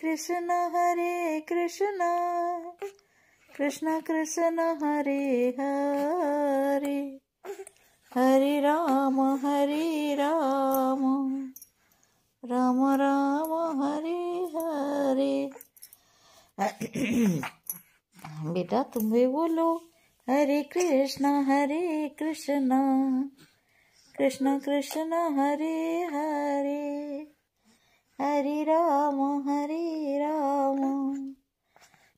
कृष्ण हरे कृष्ण कृष्ण कृष्ण हरे हरे हरे राम हरे राम राम राम हरे हरे बेटा तुम भी बोलो हरे कृष्ण हरे कृष्ण कृष्ण कृष्ण हरे हरे हरे राम हरे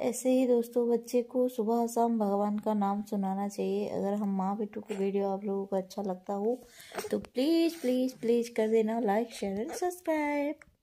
ऐसे ही दोस्तों बच्चे को सुबह शाम भगवान का नाम सुनाना चाहिए अगर हम माँ बेटू को वीडियो आप लोगों को अच्छा लगता हो तो प्लीज़ प्लीज़ प्लीज़ कर देना लाइक शेयर एंड सब्सक्राइब